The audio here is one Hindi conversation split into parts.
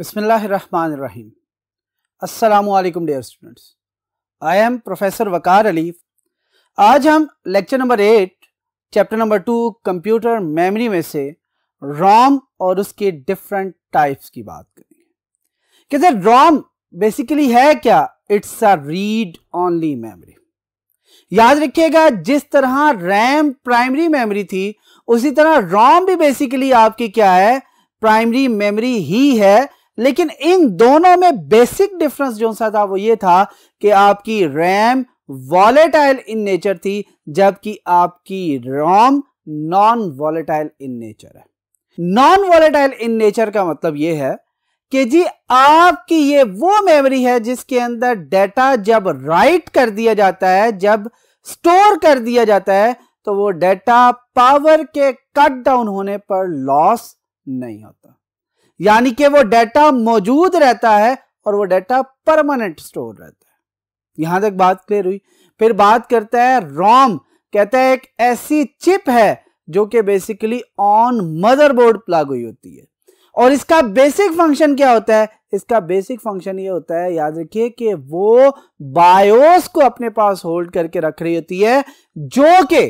Bismillahirrahmanirrahim. Assalamu alaikum dear students I am professor Waqar Alif. आज हम lecture number eight chapter number two computer memory में से रोम और उसके डिफरेंट टाइप्स की बात करेंगे कि सर रोम बेसिकली है क्या it's a read only memory याद रखिएगा जिस तरह रैम प्राइमरी मेमोरी थी उसी तरह रोम भी बेसिकली आपकी क्या है प्राइमरी मेमोरी ही है लेकिन इन दोनों में बेसिक डिफरेंस जो सा था वो ये था कि आपकी रैम वॉलेटाइल इन नेचर थी जबकि आपकी ROM non volatile in nature है नॉन वॉलेटाइल इन नेचर का मतलब ये है कि जी आपकी ये वो मेमोरी है जिसके अंदर डेटा जब राइट कर दिया जाता है जब स्टोर कर दिया जाता है तो वो डेटा पावर के कट डाउन होने पर लॉस नहीं होता यानी कि वो डेटा मौजूद रहता है और वो डेटा परमानेंट स्टोर रहता है यहां तक बात क्लियर हुई फिर बात करता है रोम कहता है एक ऐसी चिप है जो कि बेसिकली ऑन मदरबोर्ड प्लग हुई होती है और इसका बेसिक फंक्शन क्या होता है इसका बेसिक फंक्शन ये होता है याद रखिए कि वो बायोस को अपने पास होल्ड करके रख रही होती है जो कि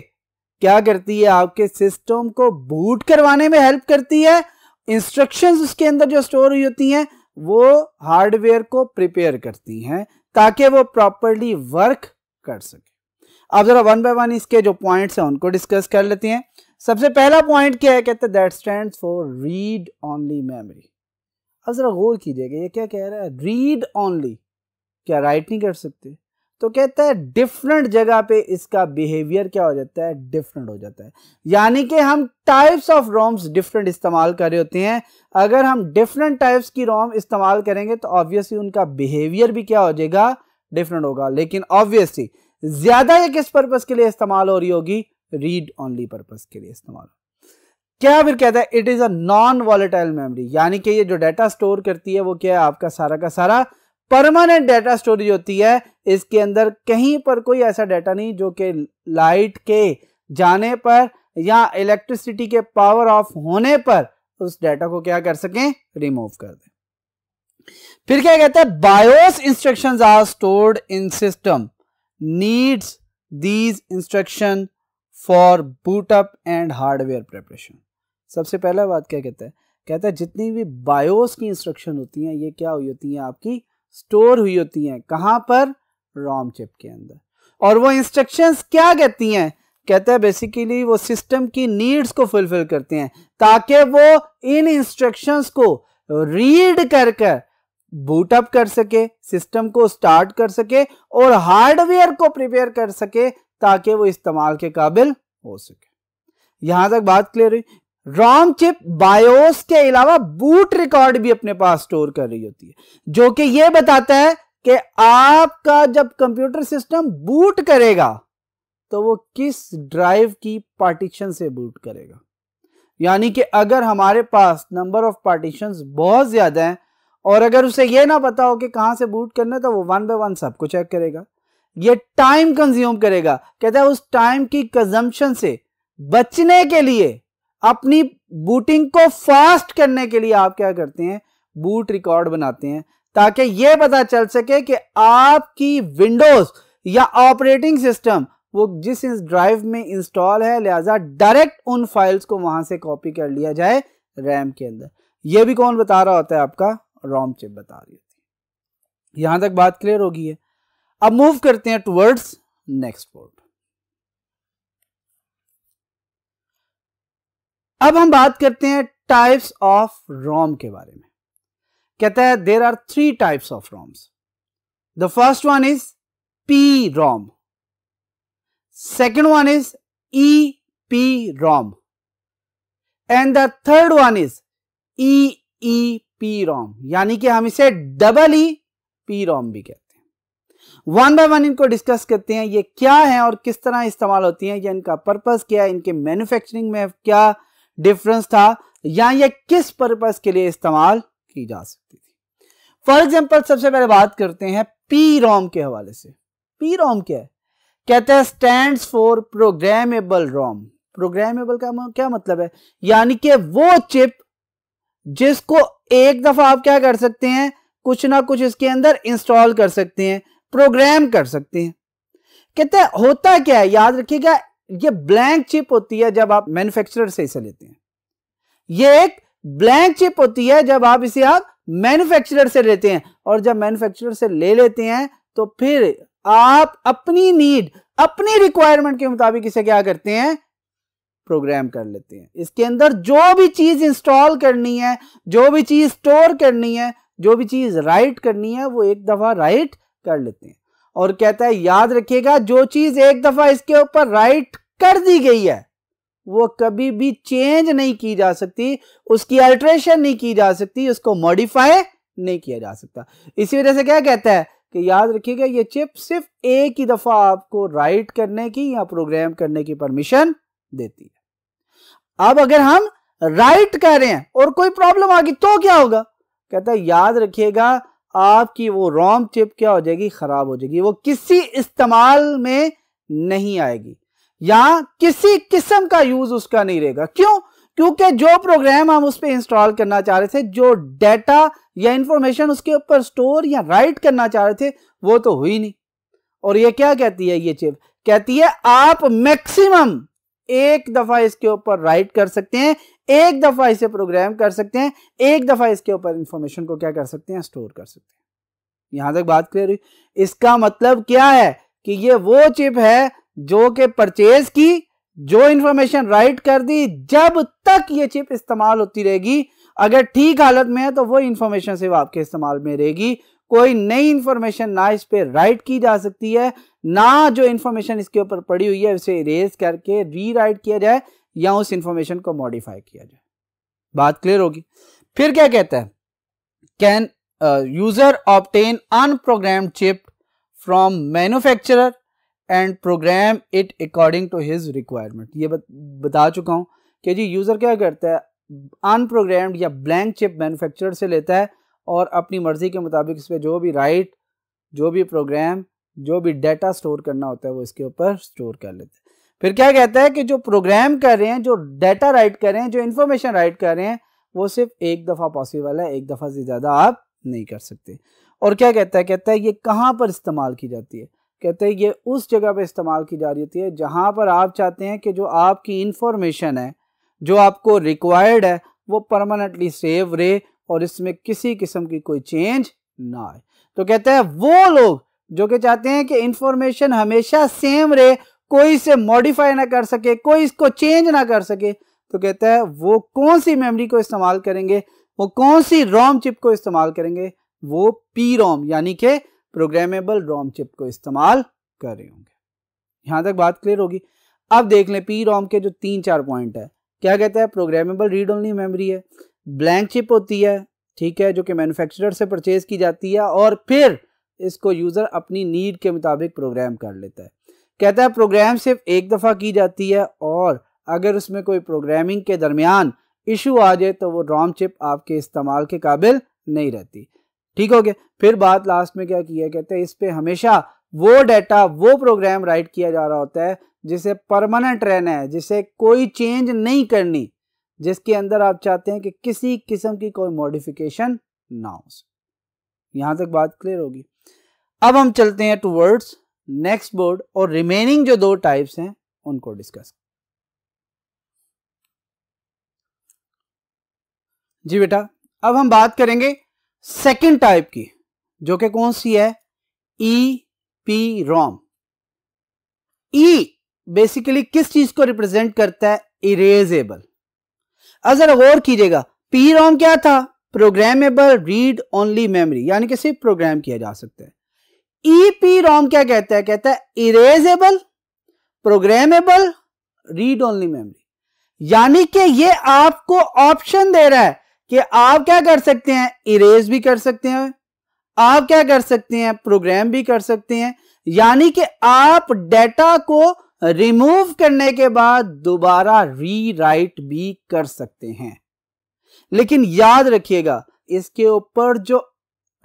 क्या करती है आपके सिस्टम को बूट करवाने में हेल्प करती है इंस्ट्रक्शंस उसके अंदर जो स्टोर हुई होती हैं वो हार्डवेयर को प्रिपेयर करती हैं ताकि वो प्रॉपरली वर्क कर सके अब जरा वन बाय वन इसके जो पॉइंट्स हैं उनको डिस्कस कर लेते हैं सबसे पहला पॉइंट क्या है कहते हैं that stand for read only memory अब जरा गौर कीजिएगा ये क्या कह रहा है रीड ओनली क्या राइट नहीं कर सकते तो कहता है डिफरेंट जगह पे इसका बिहेवियर क्या हो जाता है डिफरेंट हो जाता है यानी कि हम टाइप्स ऑफ रोम्स डिफरेंट इस्तेमाल कर रहे होते हैं अगर हम डिफरेंट टाइप्स की रोम इस्तेमाल करेंगे तो ऑब्वियसली उनका बिहेवियर भी क्या हो जाएगा डिफरेंट होगा लेकिन ऑब्वियसली ज्यादा ये किस पर्पज के लिए इस्तेमाल हो रही होगी रीड ओनली पर्पज के लिए इस्तेमाल क्या फिर कहता है it is a non volatile memory यानी कि ये जो डाटा स्टोर करती है वो क्या है आपका सारा का सारा परमानेंट डेटा स्टोरेज होती है इसके अंदर कहीं पर कोई ऐसा डेटा नहीं जो कि लाइट के जाने पर या इलेक्ट्रिसिटी के पावर ऑफ होने पर उस डेटा को क्या कर सकें रिमूव कर दें फिर क्या कहता है BIOS instructions are stored in system needs these instruction for boot up and hardware preparation सबसे पहला बात क्या कहता है कहता है जितनी भी बायोस की इंस्ट्रक्शन होती हैं ये क्या हुई होती हैं आपकी स्टोर हुई होती हैं कहाँ पर रोम चिप के अंदर और वो इंस्ट्रक्शंस क्या कहती हैं कहते है बेसिकली वो सिस्टम की नीड्स को फुलफिल करते हैं ताकि वो इन इंस्ट्रक्शंस को रीड कर कर बूट अप कर सके सिस्टम को स्टार्ट कर सके और हार्डवेयर को प्रिपेयर कर सके ताकि वो इस्तेमाल के काबिल हो सके यहां तक बात क्लियर हुई रॉम चिप बायोस के अलावा बूट रिकॉर्ड भी अपने पास स्टोर कर रही होती है जो कि यह बताता है कि आपका जब कंप्यूटर सिस्टम बूट करेगा तो वो किस ड्राइव की पार्टीशन से बूट करेगा यानी कि अगर हमारे पास नंबर ऑफ पार्टीशन बहुत ज्यादा हैं और अगर उसे यह ना पता हो कि कहां से बूट करना है तो वो वन बाय वन सबको चेक करेगा ये टाइम कंज्यूम करेगा कहता है उस टाइम की कंजम्पशन से बचने के लिए अपनी बूटिंग को फास्ट करने के लिए आप क्या करते हैं बूट रिकॉर्ड बनाते हैं ताकि यह पता चल सके कि आपकी विंडोज या ऑपरेटिंग सिस्टम वो जिस ड्राइव में इंस्टॉल है लिहाजा डायरेक्ट उन फाइल्स को वहां से कॉपी कर लिया जाए रैम के अंदर यह भी कौन बता रहा होता है आपका रोम चिप बता रही होती है यहां तक बात क्लियर होगी है अब मूव करते हैं टुवर्ड्स नेक्स्ट बोर्ड अब हम बात करते हैं टाइप्स ऑफ रोम के बारे में कहता है there are three types of ROMs the first one is P ROM second one is E P ROM and the third one is E E P ROM यानी कि हम इसे डबल ई पी रोम भी कहते हैं वन बाय वन इनको डिस्कस करते हैं ये क्या है और किस तरह इस्तेमाल होती है या इनका पर्पज क्या है इनके मैन्युफैक्चरिंग में क्या डिफरेंस था या ये किस पर्पज के लिए इस्तेमाल की जा सकती थी फॉर एग्जाम्पल सबसे पहले बात करते हैं पी रोम के हवाले से पी रोम क्या है कहते हैं stand for programmable ROM programmable का क्या मतलब है यानी कि वो चिप जिसको एक दफा आप क्या कर सकते हैं कुछ ना कुछ इसके अंदर इंस्टॉल कर सकते हैं प्रोग्राम कर सकते हैं कहते हैं होता क्या है याद रखिएगा ये ब्लैंक चिप होती है जब आप मैन्युफैक्चरर से इसे लेते हैं ये एक ब्लैंक चिप होती है जब आप इसे आप मैन्युफैक्चरर से लेते हैं और जब मैन्युफैक्चरर से ले लेते हैं तो फिर आप अपनी नीड अपनी रिक्वायरमेंट के मुताबिक इसे क्या करते हैं प्रोग्राम कर लेते हैं इसके अंदर जो भी चीज इंस्टॉल करनी है जो भी चीज स्टोर करनी है जो भी चीज राइट करनी है वो एक दफा राइट कर लेते हैं और कहता है याद रखिएगा जो चीज एक दफा इसके ऊपर राइट कर दी गई है वो कभी भी चेंज नहीं की जा सकती उसकी अल्ट्रेशन नहीं की जा सकती उसको मॉडिफाई नहीं किया जा सकता इसी वजह से क्या कहता है कि याद रखिएगा ये चिप सिर्फ एक ही दफा आपको राइट करने की या प्रोग्राम करने की परमिशन देती है अब अगर हम राइट कर रहे हैं और कोई प्रॉब्लम आ गई तो क्या होगा कहता है याद रखिएगा आपकी वो रोम चिप क्या हो जाएगी ख़राब हो जाएगी वो किसी इस्तेमाल में नहीं आएगी या किसी किस्म का यूज़ उसका नहीं रहेगा क्यों क्योंकि जो प्रोग्राम हम उस पर इंस्टॉल करना चाह रहे थे जो डेटा या इंफॉर्मेशन उसके ऊपर स्टोर या राइट करना चाह रहे थे वो तो हुई नहीं और ये क्या कहती है ये चिप कहती है आप मैक्सिमम एक दफा इसके ऊपर राइट कर सकते हैं एक दफा इसे प्रोग्राम कर सकते हैं एक दफा इसके ऊपर इंफॉर्मेशन को क्या कर सकते हैं स्टोर कर सकते हैं यहां तक बात क्लियर हुई इसका मतलब क्या है कि ये वो चिप है जो कि परचेज की जो इंफॉर्मेशन राइट कर दी जब तक ये चिप इस्तेमाल होती रहेगी अगर ठीक हालत में है तो वो इंफॉर्मेशन सिर्फ आपके इस्तेमाल में रहेगी कोई नई इंफॉर्मेशन ना इस पर राइट की जा सकती है ना जो इंफॉर्मेशन इसके ऊपर पड़ी हुई है उसे इरेज करके रीराइट किया जाए या उस इंफॉर्मेशन को मॉडिफाई किया जाए बात क्लियर होगी फिर क्या कहता है can user obtain unprogrammed chip from manufacturer and program it according to his requirement ये बता चुका हूं कि जी यूज़र क्या करता है अनप्रोग्राम या ब्लैंक चिप मैन्युफैक्चरर से लेता है और अपनी मर्ज़ी के मुताबिक इस पर जो भी राइट जो भी प्रोग्राम जो भी डाटा स्टोर करना होता है वो इसके ऊपर स्टोर कर लेते हैं फिर क्या कहता है कि जो प्रोग्राम कर रहे हैं जो डाटा राइट कर रहे हैं जो इन्फॉर्मेशन राइट कर रहे हैं वो सिर्फ एक दफ़ा पॉसिबल है एक दफ़ा से ज़्यादा आप नहीं कर सकते और क्या कहता है कहता है ये कहाँ पर इस्तेमाल की जाती है कहते हैं ये उस जगह पर इस्तेमाल की जा रही है जहाँ पर आप चाहते हैं कि जो आपकी इन्फॉर्मेशन है जो आपको रिक्वायर्ड है वो परमानेंटली सेव रहे और इसमें किसी किस्म की कोई चेंज ना आए तो कहते हैं वो लोग जो कि चाहते हैं कि इंफॉर्मेशन हमेशा सेम रहे कोई इसे मॉडिफाई ना कर सके कोई इसको चेंज ना कर सके तो कहता है वो कौन सी मेमोरी को इस्तेमाल करेंगे वो कौन सी रोम चिप को इस्तेमाल करेंगे वो पी रोम यानी कि प्रोग्रामेबल रोम चिप को इस्तेमाल कर रहे होंगे यहां तक बात क्लियर होगी अब देख लें पी रोम के जो तीन चार पॉइंट है क्या कहता है प्रोग्रामेबल रीड ओनली मेमोरी है ब्लैंक चिप होती है ठीक है जो कि मैन्युफैक्चरर से परचेज की जाती है और फिर इसको यूज़र अपनी नीड के मुताबिक प्रोग्राम कर लेता है कहता है प्रोग्राम सिर्फ एक दफ़ा की जाती है और अगर उसमें कोई प्रोग्रामिंग के दरमियान इशू आ जाए तो वो रॉम चिप आपके इस्तेमाल के काबिल नहीं रहती ठीक हो गया फिर बात लास्ट में क्या किया कहते हैं इस पर हमेशा वो डाटा वो प्रोग्राम राइट किया जा रहा होता है जिसे परमानेंट रहना है जिसे कोई चेंज नहीं करनी जिसके अंदर आप चाहते हैं कि किसी किस्म की कोई मॉडिफिकेशन ना हो यहां तक बात क्लियर होगी अब हम चलते हैं टूवर्ड्स नेक्स्ट बोर्ड और रिमेनिंग जो दो टाइप्स हैं उनको डिस्कस जी बेटा अब हम बात करेंगे सेकंड टाइप की जो कि कौन सी है ई पी रोम ई बेसिकली किस चीज को रिप्रेजेंट करता है इरेजेबल अजर गौर कीजिएगा पी रोम क्या था प्रोग्रामेबल रीड ओनली मेमोरी यानी कि सिर्फ प्रोग्राम किया जा सकता है ई पी रोम क्या कहता है कहता है erasable programmable read only memory यानी कि ये आपको ऑप्शन दे रहा है कि आप क्या कर सकते हैं इरेज भी कर सकते हैं आप क्या कर सकते हैं प्रोग्राम भी कर सकते हैं यानी कि आप डेटा को रिमूव करने के बाद दोबारा रीराइट भी कर सकते हैं लेकिन याद रखिएगा इसके ऊपर जो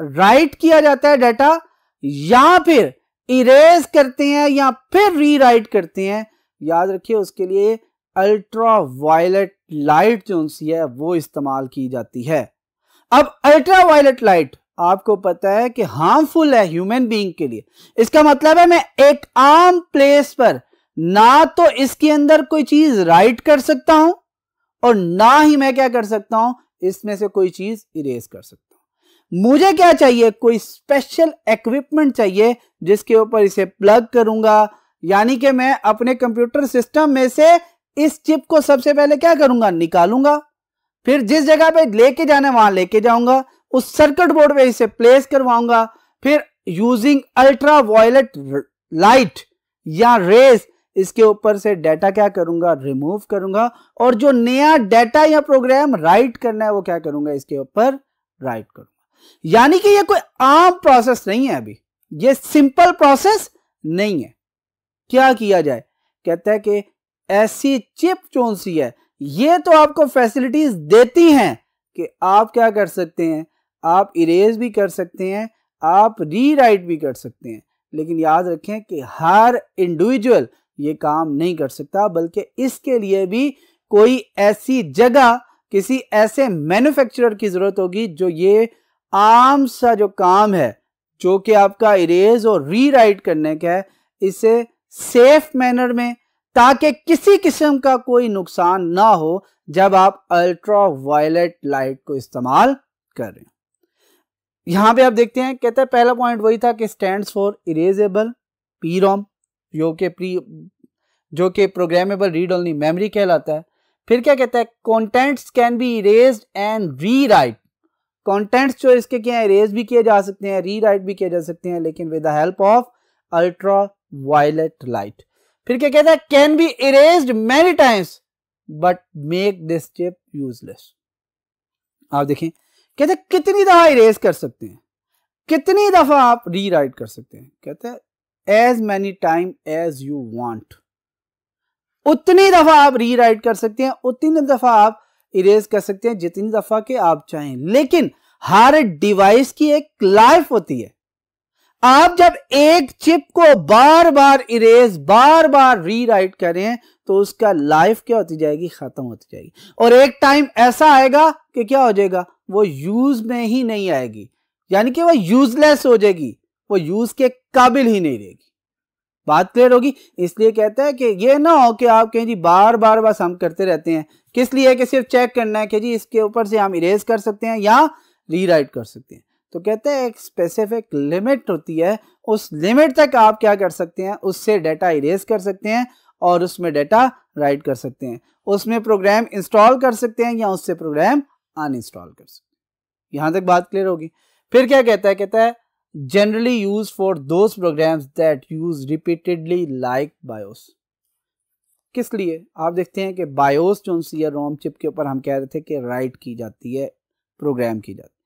राइट किया जाता है डाटा या फिर इरेज करते हैं या फिर रीराइट करते हैं याद रखिए उसके लिए अल्ट्रा वायलेट लाइट जो सी है वो इस्तेमाल की जाती है अब अल्ट्रा वायलेट लाइट आपको पता है कि हार्मफुल है ह्यूमन बीइंग के लिए इसका मतलब है मैं एक आम प्लेस पर ना तो इसके अंदर कोई चीज राइट कर सकता हूं और ना ही मैं क्या कर सकता हूं इसमें से कोई चीज इरेज कर सकता हूं मुझे क्या चाहिए कोई स्पेशल इक्विपमेंट चाहिए जिसके ऊपर इसे प्लग करूंगा यानी कि मैं अपने कंप्यूटर सिस्टम में से इस चिप को सबसे पहले क्या करूंगा निकालूंगा फिर जिस जगह पे लेके जाने वहां लेके जाऊंगा उस सर्किट बोर्ड पे इसे प्लेस करवाऊंगा फिर यूजिंग अल्ट्रा वायलेट लाइट या रेस इसके ऊपर से डाटा क्या करूंगा रिमूव करूंगा और जो नया डाटा या प्रोग्राम राइट करना है वो क्या करूंगा इसके ऊपर राइट करूंगा यानी कि ये कोई आम प्रोसेस नहीं है अभी ये सिंपल प्रोसेस नहीं है क्या किया जाए कहता है कि ऐसी चिप चौन सी है ये तो आपको फैसिलिटीज देती हैं कि आप क्या कर सकते हैं आप इरेज भी कर सकते हैं आप रीराइट भी कर सकते हैं लेकिन याद रखें कि हर इंडिविजुअल ये काम नहीं कर सकता बल्कि इसके लिए भी कोई ऐसी जगह किसी ऐसे मैन्युफैक्चरर की ज़रूरत होगी जो ये आम सा जो काम है जो कि आपका इरेज और रीराइट करने का है इसे सेफ मैनर में ताकि किसी किस्म का कोई नुकसान ना हो जब आप अल्ट्रा वायलेट लाइट को इस्तेमाल करें यहां पे आप देखते हैं कहते हैं पहला पॉइंट वही था कि स्टैंड फॉर इरेजेबल पीरोम जो कि प्री जो कि प्रोग्रामेबल रीड ऑनली मेमोरी कहलाता है फिर क्या कहता है contents can be erase and rewrite contents जो इसके क्या इरेज भी किए जा सकते हैं री राइट भी किए जा सकते हैं लेकिन with the help of ultra violet light फिर क्या कहता है can be erase many times but make this chip useless आप देखें कहते कितनी दफा इरेज कर सकते हैं कितनी दफा आप री राइट कर सकते हैं कहते हैं as many time as you want उतनी दफा आप रीराइट कर सकते हैं उतनी दफा आप इरेज कर सकते हैं जितनी दफा के आप चाहें लेकिन हर डिवाइस की एक लाइफ होती है आप जब एक चिप को बार बार इरेज बार बार रीराइट करें तो उसका लाइफ क्या होती जाएगी खत्म होती जाएगी और एक टाइम ऐसा आएगा कि क्या हो जाएगा वो यूज में ही नहीं आएगी यानी कि वो यूजलेस हो जाएगी वो यूज के काबिल ही नहीं रहेगी बात क्लियर होगी इसलिए कहते हैं कि ये ना हो कि आप कहें जी बार बार बस हम करते रहते हैं किस लिए कि सिर्फ चेक करना है कि जी इसके ऊपर से हम इरेज कर सकते हैं या रीराइट कर सकते हैं तो कहते हैं एक स्पेसिफिक लिमिट होती है उस लिमिट तक आप क्या कर सकते हैं उससे डेटा इरेज कर सकते हैं और उसमें डेटा राइट कर सकते हैं उसमें प्रोग्राम इंस्टॉल कर सकते हैं या उससे प्रोग्राम अनइंस्टॉल कर सकते हैं यहाँ तक बात क्लियर होगी फिर क्या कहता है कहता है generally used for those programs that use repeatedly like BIOS. किस लिए आप देखते हैं कि BIOS जो सी रोम चिप के ऊपर हम कह रहे थे कि राइट की जाती है प्रोग्राम की जाती है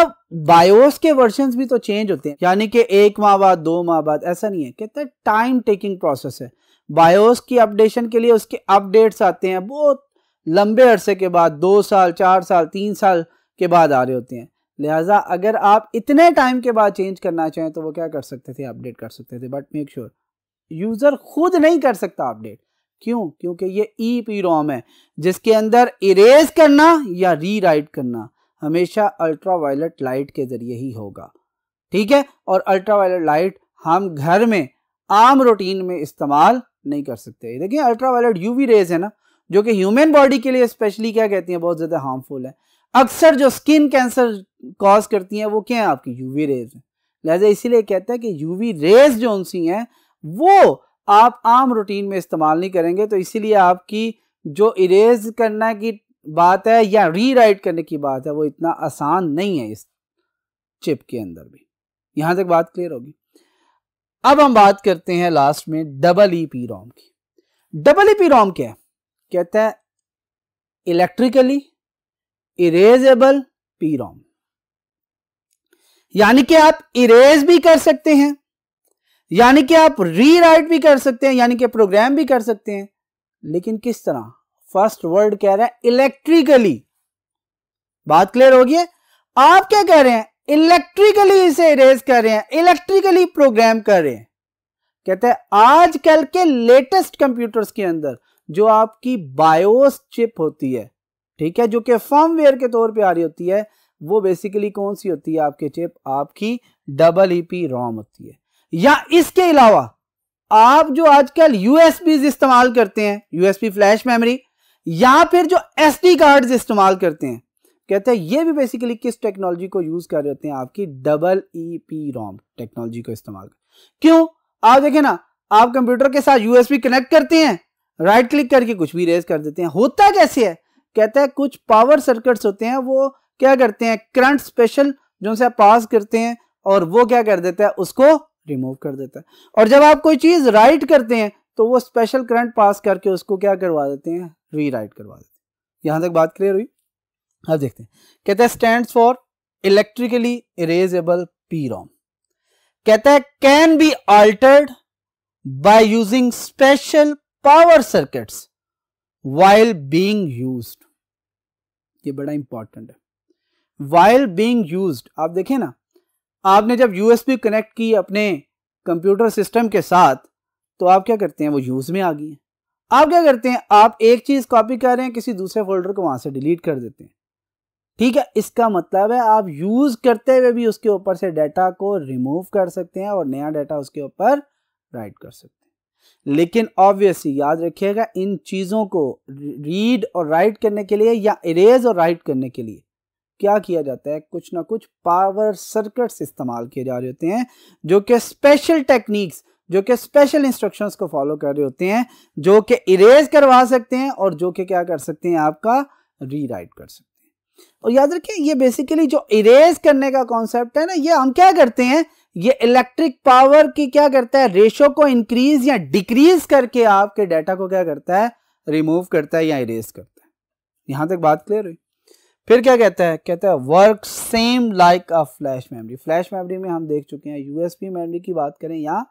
अब बायोस के वर्जन भी तो चेंज होते हैं यानी कि एक माह बाद दो माह बाद ऐसा नहीं है कहते टाइम टेकिंग प्रोसेस है बायोस की अपडेशन के लिए उसके अपडेट्स आते हैं बहुत लंबे अरसे के बाद दो साल चार साल तीन साल के बाद आ रहे होते हैं लिहाजा अगर आप इतने टाइम के बाद चेंज करना चाहें तो वो क्या कर सकते थे अपडेट कर सकते थे बट मेक श्योर यूज़र खुद नहीं कर सकता अपडेट क्यों क्योंकि ये ई पी रोम है जिसके अंदर इरेज करना या रीराइट करना हमेशा अल्ट्रा वायलट लाइट के ज़रिए ही होगा ठीक है और अल्ट्रा वायलट लाइट हम घर में आम रूटीन में इस्तेमाल नहीं कर सकते देखिए अल्ट्रा वायलट यूवी रेज है ना जो कि ह्यूमन बॉडी के लिए स्पेशली क्या कहती है बहुत ज़्यादा हार्मफुल है अक्सर जो स्किन कैंसर कॉज करती हैं वो क्या है आपकी यूवी रेज है लिहाजा इसीलिए कहते हैं कि यूवी रेज जो उनसी हैं वो आप आम रूटीन में इस्तेमाल नहीं करेंगे तो इसीलिए आपकी जो इरेज करना की बात है या रीराइट करने की बात है वो इतना आसान नहीं है इस चिप के अंदर भी यहां तक बात क्लियर होगी अब हम बात करते हैं लास्ट में डबल ई पी रोम की डबल ई पी रोम क्या है कहता है इलेक्ट्रिकली इरेजेबल पी रोम यानी कि आप इरेज भी कर सकते हैं यानी कि आप रीराइट भी कर सकते हैं यानी कि प्रोग्राम भी कर सकते हैं लेकिन किस तरह फर्स्ट वर्ड कह रहा है इलेक्ट्रिकली बात क्लियर होगी आप क्या कह रहे हैं इलेक्ट्रिकली इसे इरेज कर रहे हैं इलेक्ट्रिकली प्रोग्राम कर रहे हैं कहते हैं आजकल के लेटेस्ट कंप्यूटर्स के अंदर जो आपकी बायोस चिप होती है ठीक है जो कि फर्मवेयर के तौर पे आ रही होती है वो बेसिकली कौन सी होती है आपके चिप आपकी डबल ई रॉम रोम होती है या इसके अलावा आप जो आजकल यूएसपी इस्तेमाल करते हैं यूएसपी फ्लैश मेमोरी या फिर जो एस डी कार्ड इस्तेमाल करते हैं कहते हैं ये भी बेसिकली किस टेक्नोलॉजी को यूज कर रहे होते हैं आपकी double E P ROM technology को इस्तेमाल क्यों आप देखें ना आप कंप्यूटर के साथ यूएसपी कनेक्ट करते हैं राइट क्लिक करके कुछ भी रेज कर देते हैं होता कैसे है कहता है कुछ पावर सर्किट्स होते हैं वो क्या करते हैं करंट स्पेशल जो से आप पास करते हैं और वो क्या कर देता है उसको रिमूव कर देता है और जब आप कोई चीज़ राइट करते हैं तो वो स्पेशल करंट पास करके उसको क्या करवा देते हैं रीराइट करवा देते हैं यहां तक बात क्लियर हुई अब देखते हैं कहते हैं stand for electrically erasable P ROM कहता है can be altered by using special power circuits while being use ये बड़ा इंपॉर्टेंट है वाइल बींग यूज आप देखें ना आपने जब यूएसबी कनेक्ट की अपने कंप्यूटर सिस्टम के साथ तो आप क्या करते हैं वो यूज में आ गई है आप क्या करते हैं आप एक चीज कॉपी कर रहे हैं किसी दूसरे फोल्डर को वहां से डिलीट कर देते हैं ठीक है इसका मतलब है आप यूज करते हुए भी उसके ऊपर से डाटा को रिमूव कर सकते हैं और नया डाटा उसके ऊपर राइट कर सकते हैं लेकिन ऑब्वियसली याद रखिएगा इन चीज़ों को रीड और राइट करने के लिए या इरेज और राइट करने के लिए क्या किया जाता है कुछ ना कुछ पावर सर्किट्स इस्तेमाल किए जा रहे होते हैं जो कि स्पेशल टेक्निक्स जो कि स्पेशल इंस्ट्रक्शंस को फॉलो कर रहे होते हैं जो कि इरेज करवा सकते हैं और जो कि क्या कर सकते हैं आपका रीराइट कर सकते हैं और याद रखिए ये बेसिकली जो इरेज करने का कॉन्सेप्ट है ना ये हम क्या करते हैं ये इलेक्ट्रिक पावर की क्या करता है रेशो को इंक्रीज या डिक्रीज करके आपके डाटा को क्या करता है रिमूव करता है या इरेज करता है यहां तक बात क्लियर हुई फिर क्या कहता है कहता है work same like a flash memory flash memory में हम देख चुके हैं यूएसबी मेमोरी की बात करें या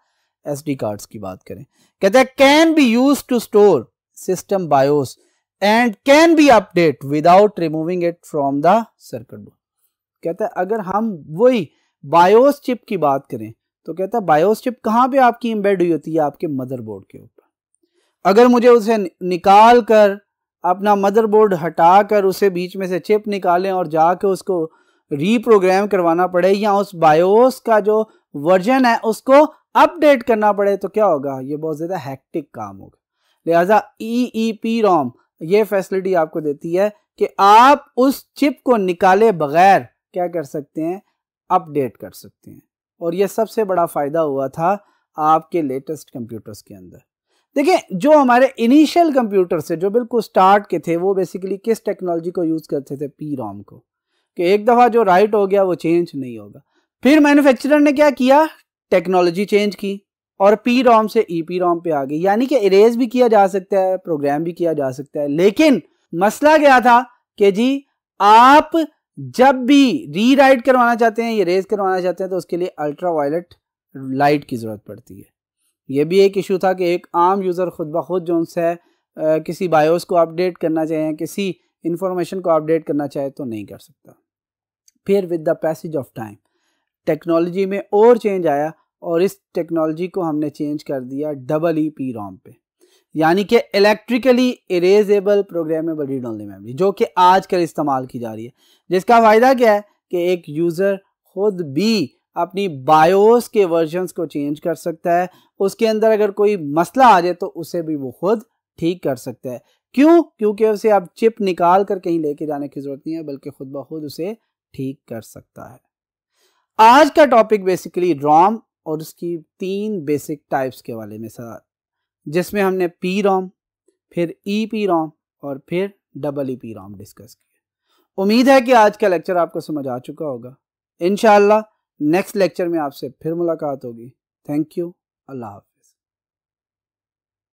एस डी कार्ड्स की बात करें कहता है can be use to store system BIOS and can be update without removing it from the circuit board कहता है अगर हम वही बायोस चिप की बात करें तो कहता है बायोस चिप कहाँ पे आपकी इम्बेड हुई होती है आपके मदरबोर्ड के ऊपर अगर मुझे उसे निकाल कर अपना मदरबोर्ड हटा कर उसे बीच में से चिप निकालें और जाके उसको रीप्रोग्राम करवाना पड़े या उस बायोस का जो वर्जन है उसको अपडेट करना पड़े तो क्या होगा ये बहुत ज़्यादा हैक्टिक काम होगा लिहाजा ई ई पी रोम ये फैसिलिटी आपको देती है कि आप उस चिप को निकाले बगैर क्या कर सकते हैं अपडेट कर सकते हैं और ये सबसे बड़ा फ़ायदा हुआ था आपके लेटेस्ट कंप्यूटर्स के अंदर देखिए जो हमारे इनिशियल कंप्यूटर्स थे जो बिल्कुल स्टार्ट के थे वो बेसिकली किस टेक्नोलॉजी को यूज़ करते थे पी रॉम को कि एक दफ़ा जो राइट हो गया वो चेंज नहीं होगा फिर मैन्युफैक्चरर ने क्या किया टेक्नोलॉजी चेंज की और पी रॉम से ई पी रॉम पे आ गई यानी कि इरेज भी किया जा सकता है प्रोग्राम भी किया जा सकता है लेकिन मसला क्या था कि जी आप जब भी रीराइट करवाना चाहते हैं ये रेज करवाना चाहते हैं तो उसके लिए अल्ट्रा वायलट लाइट की ज़रूरत पड़ती है ये भी एक इशू था कि एक आम यूज़र खुद ब खुद जो उनसे किसी बायोस को अपडेट करना चाहे किसी इंफॉर्मेशन को अपडेट करना चाहे तो नहीं कर सकता फिर with the passage of time technology में और चेंज आया और इस टेक्नोलॉजी को हमने चेंज कर दिया डबल ई पी रोम पे यानी कि electrically erasable programmable read only memory जो कि आजकल इस्तेमाल की जा रही है जिसका फ़ायदा क्या है कि एक यूज़र खुद भी अपनी बायोस के वर्जन्स को चेंज कर सकता है उसके अंदर अगर कोई मसला आ जाए तो उसे भी वो खुद ठीक कर सकता है क्यों क्योंकि उसे आप चिप निकाल कर कहीं लेके जाने की ज़रूरत नहीं है बल्कि खुद ब खुद उसे ठीक कर सकता है आज का टॉपिक बेसिकली रॉम और उसकी तीन बेसिक टाइप्स के वाले में सर जिसमें हमने पी रोम फिर ई पी रोम और फिर double E P ROM discuss किया उम्मीद है कि आज का लेक्चर आपको समझ आ चुका होगा इनशाला नेक्स्ट लेक्चर में आपसे फिर मुलाकात होगी थैंक यू अल्लाह